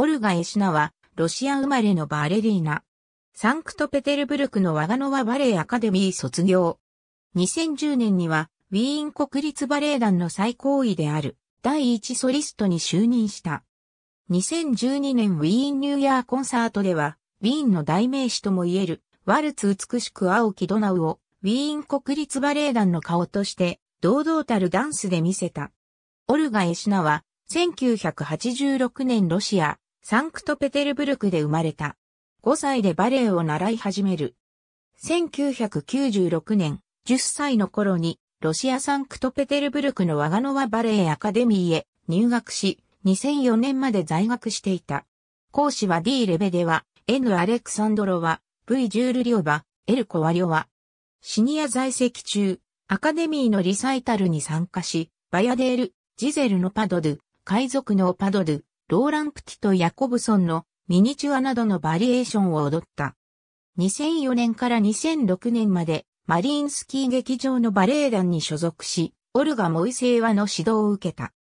オルガ・エシナは、ロシア生まれのバレリーナ。サンクトペテルブルクのワガノワバレエアカデミー卒業。2010年には、ウィーン国立バレエ団の最高位である、第一ソリストに就任した。2012年ウィーンニューイヤーコンサートでは、ウィーンの代名詞ともいえる、ワルツ美しく青きドナウを、ウィーン国立バレエ団の顔として、堂々たるダンスで見せた。オルガ・エシナは、1986年ロシア、サンクトペテルブルクで生まれた。5歳でバレエを習い始める。1996年、10歳の頃に、ロシアサンクトペテルブルクのワガノワバレエアカデミーへ入学し、2004年まで在学していた。講師は D レベデワ、N アレクサンドロワ、V ジュールリョバ、L コワリョワ。シニア在籍中、アカデミーのリサイタルに参加し、バヤデール、ジゼルのパドドゥ、海賊のパドドゥ、ローラン・プティとヤコブソンのミニチュアなどのバリエーションを踊った。2004年から2006年までマリンスキー劇場のバレエ団に所属し、オルガ・モイセイワの指導を受けた。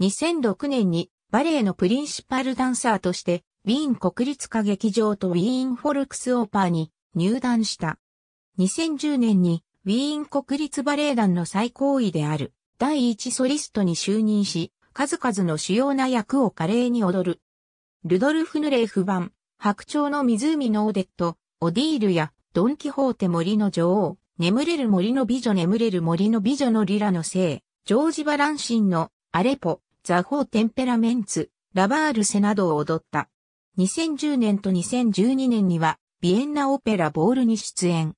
2006年にバレエのプリンシパルダンサーとして、ウィーン国立歌劇場とウィーンフォルクスオーパーに入団した。2010年にウィーン国立バレエ団の最高位である第一ソリストに就任し、数々の主要な役を華麗に踊る。ルドルフ・ヌレーフ版、白鳥の湖のオデット、オディールや、ドン・キホーテ森の女王、眠れる森の美女眠れる森の美女のリラの姓、ジョージ・バランシンの、アレポ、ザ・ホー・テンペラメンツ、ラバール・セなどを踊った。2010年と2012年には、ビエンナ・オペラ・ボールに出演。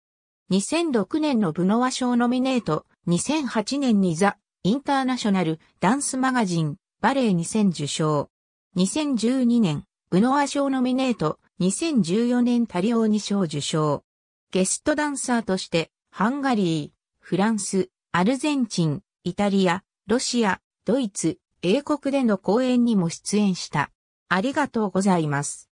2006年のブノワ賞ノミネート、2008年にザ・インターナショナルダンスマガジンバレー2000受賞。2012年、ブノア賞ノミネート、2014年タリオーニ賞受賞。ゲストダンサーとして、ハンガリー、フランス、アルゼンチン、イタリア、ロシア、ドイツ、英国での公演にも出演した。ありがとうございます。